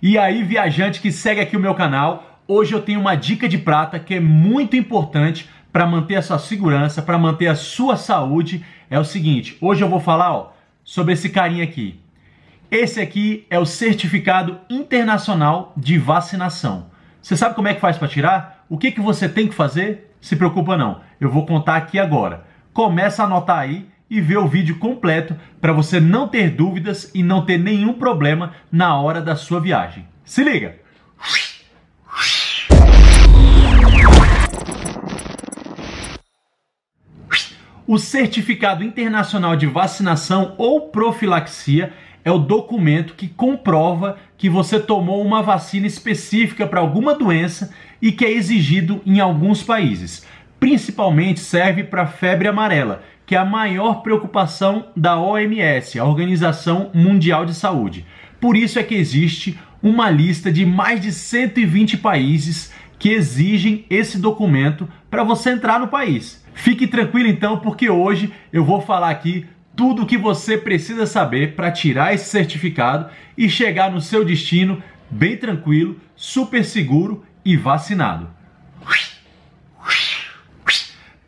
E aí, viajante que segue aqui o meu canal, hoje eu tenho uma dica de prata que é muito importante para manter a sua segurança, para manter a sua saúde. É o seguinte, hoje eu vou falar ó, sobre esse carinha aqui. Esse aqui é o certificado internacional de vacinação. Você sabe como é que faz para tirar? O que, que você tem que fazer? Se preocupa não, eu vou contar aqui agora. Começa a anotar aí e ver o vídeo completo para você não ter dúvidas e não ter nenhum problema na hora da sua viagem. Se liga! O Certificado Internacional de Vacinação ou Profilaxia é o documento que comprova que você tomou uma vacina específica para alguma doença e que é exigido em alguns países. Principalmente serve para febre amarela, que é a maior preocupação da OMS, a Organização Mundial de Saúde. Por isso é que existe uma lista de mais de 120 países que exigem esse documento para você entrar no país. Fique tranquilo então, porque hoje eu vou falar aqui tudo o que você precisa saber para tirar esse certificado e chegar no seu destino bem tranquilo, super seguro e vacinado.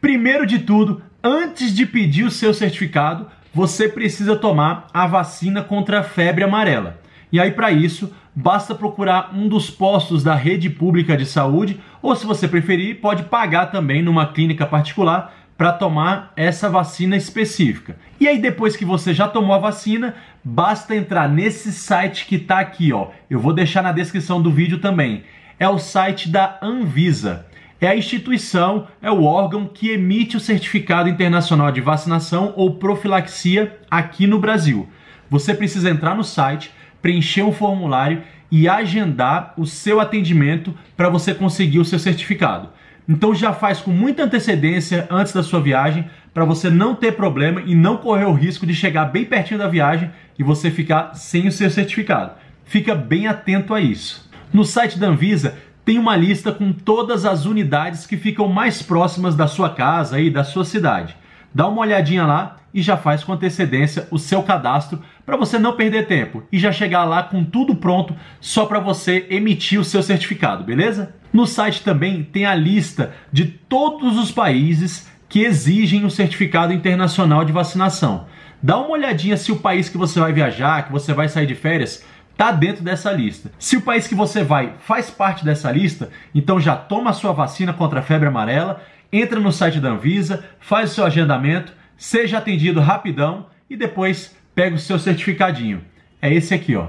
Primeiro de tudo, Antes de pedir o seu certificado, você precisa tomar a vacina contra a febre amarela. E aí, para isso, basta procurar um dos postos da rede pública de saúde, ou se você preferir, pode pagar também numa clínica particular para tomar essa vacina específica. E aí depois que você já tomou a vacina, basta entrar nesse site que está aqui, ó. Eu vou deixar na descrição do vídeo também. É o site da Anvisa é a instituição, é o órgão que emite o certificado internacional de vacinação ou profilaxia aqui no Brasil. Você precisa entrar no site, preencher um formulário e agendar o seu atendimento para você conseguir o seu certificado. Então já faz com muita antecedência antes da sua viagem para você não ter problema e não correr o risco de chegar bem pertinho da viagem e você ficar sem o seu certificado. Fica bem atento a isso. No site da Anvisa tem uma lista com todas as unidades que ficam mais próximas da sua casa e da sua cidade. Dá uma olhadinha lá e já faz com antecedência o seu cadastro para você não perder tempo e já chegar lá com tudo pronto só para você emitir o seu certificado, beleza? No site também tem a lista de todos os países que exigem o um certificado internacional de vacinação. Dá uma olhadinha se o país que você vai viajar, que você vai sair de férias, está dentro dessa lista. Se o país que você vai faz parte dessa lista, então já toma a sua vacina contra a febre amarela, entra no site da Anvisa, faz o seu agendamento, seja atendido rapidão e depois pega o seu certificadinho. É esse aqui, ó.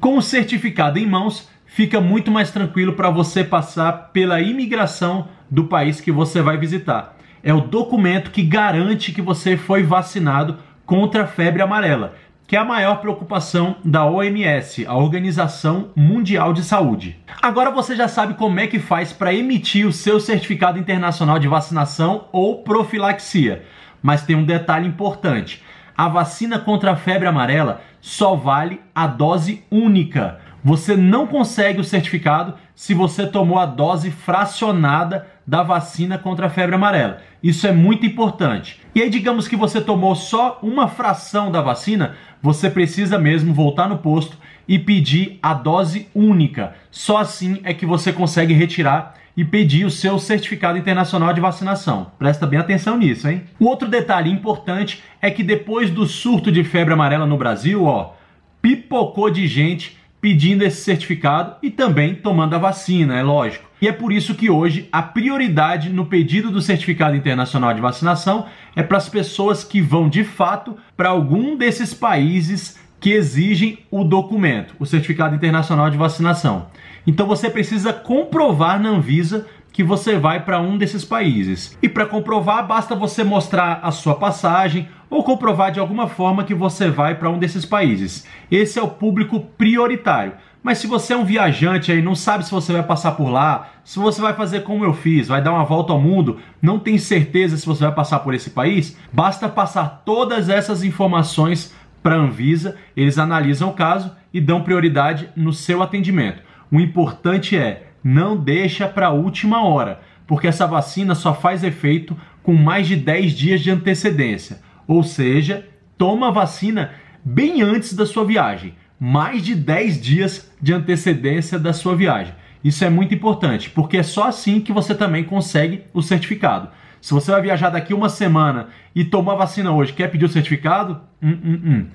Com o certificado em mãos, fica muito mais tranquilo para você passar pela imigração do país que você vai visitar. É o documento que garante que você foi vacinado contra a febre amarela que é a maior preocupação da OMS, a Organização Mundial de Saúde. Agora você já sabe como é que faz para emitir o seu certificado internacional de vacinação ou profilaxia, mas tem um detalhe importante. A vacina contra a febre amarela só vale a dose única. Você não consegue o certificado se você tomou a dose fracionada da vacina contra a febre amarela. Isso é muito importante. E aí, digamos que você tomou só uma fração da vacina, você precisa mesmo voltar no posto e pedir a dose única. Só assim é que você consegue retirar e pedir o seu certificado internacional de vacinação. Presta bem atenção nisso, hein? O outro detalhe importante é que depois do surto de febre amarela no Brasil, ó, pipocou de gente pedindo esse certificado e também tomando a vacina, é lógico. E é por isso que hoje a prioridade no pedido do certificado internacional de vacinação é para as pessoas que vão de fato para algum desses países que exigem o documento, o certificado internacional de vacinação. Então você precisa comprovar na Anvisa que você vai para um desses países. E para comprovar, basta você mostrar a sua passagem ou comprovar de alguma forma que você vai para um desses países. Esse é o público prioritário. Mas se você é um viajante aí, não sabe se você vai passar por lá, se você vai fazer como eu fiz, vai dar uma volta ao mundo, não tem certeza se você vai passar por esse país, basta passar todas essas informações para a Anvisa, eles analisam o caso e dão prioridade no seu atendimento. O importante é não deixa para a última hora, porque essa vacina só faz efeito com mais de 10 dias de antecedência. Ou seja, toma a vacina bem antes da sua viagem, mais de 10 dias de antecedência da sua viagem. Isso é muito importante, porque é só assim que você também consegue o certificado. Se você vai viajar daqui uma semana e tomar a vacina hoje, quer pedir o certificado? Hum, hum, hum.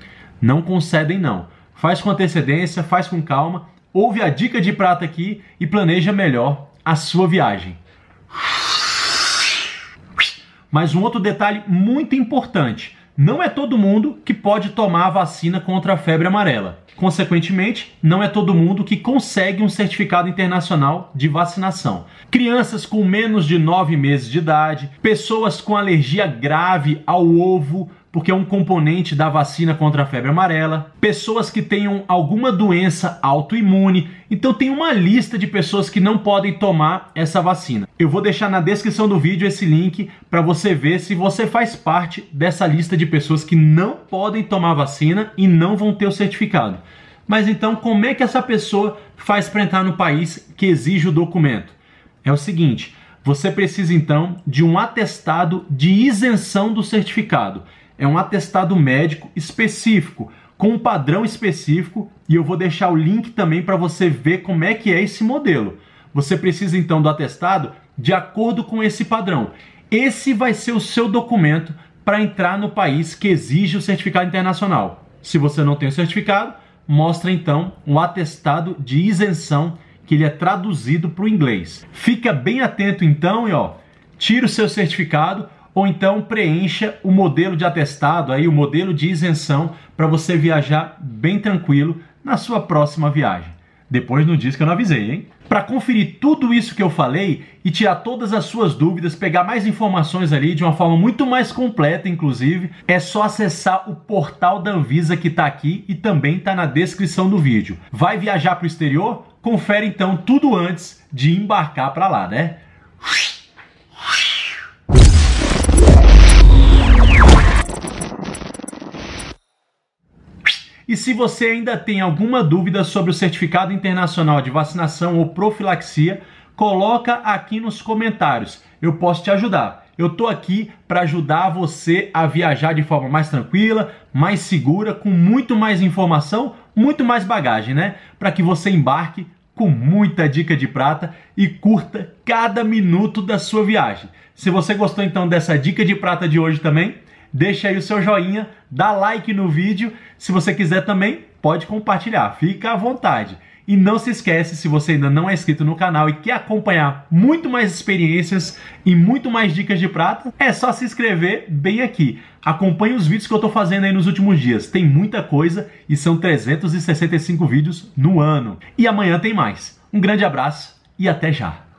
Não concedem, não. Faz com antecedência, faz com calma, ouve a dica de prata aqui e planeja melhor a sua viagem. Mas um outro detalhe muito importante: não é todo mundo que pode tomar a vacina contra a febre amarela. Consequentemente, não é todo mundo que consegue um certificado internacional de vacinação. Crianças com menos de 9 meses de idade, pessoas com alergia grave ao ovo, porque é um componente da vacina contra a febre amarela, pessoas que tenham alguma doença autoimune. Então tem uma lista de pessoas que não podem tomar essa vacina. Eu vou deixar na descrição do vídeo esse link para você ver se você faz parte dessa lista de pessoas que não podem tomar vacina e não vão ter o certificado. Mas então, como é que essa pessoa faz para entrar no país que exige o documento? É o seguinte, você precisa então de um atestado de isenção do certificado é um atestado médico específico, com um padrão específico, e eu vou deixar o link também para você ver como é que é esse modelo. Você precisa então do atestado de acordo com esse padrão. Esse vai ser o seu documento para entrar no país que exige o certificado internacional. Se você não tem o certificado, mostra então um atestado de isenção que ele é traduzido para o inglês. Fica bem atento então e ó, tira o seu certificado ou então preencha o modelo de atestado, aí o modelo de isenção para você viajar bem tranquilo na sua próxima viagem. Depois não diz que eu não avisei, hein? Para conferir tudo isso que eu falei e tirar todas as suas dúvidas, pegar mais informações ali de uma forma muito mais completa, inclusive, é só acessar o portal da Anvisa que está aqui e também está na descrição do vídeo. Vai viajar para o exterior? Confere então tudo antes de embarcar para lá, né? E se você ainda tem alguma dúvida sobre o certificado internacional de vacinação ou profilaxia, coloca aqui nos comentários. Eu posso te ajudar. Eu tô aqui para ajudar você a viajar de forma mais tranquila, mais segura, com muito mais informação, muito mais bagagem, né? Para que você embarque com muita dica de prata e curta cada minuto da sua viagem. Se você gostou então dessa dica de prata de hoje também, deixa aí o seu joinha, dá like no vídeo. Se você quiser também, pode compartilhar, fica à vontade. E não se esquece, se você ainda não é inscrito no canal e quer acompanhar muito mais experiências e muito mais dicas de prata, é só se inscrever bem aqui. Acompanhe os vídeos que eu estou fazendo aí nos últimos dias. Tem muita coisa e são 365 vídeos no ano. E amanhã tem mais. Um grande abraço e até já!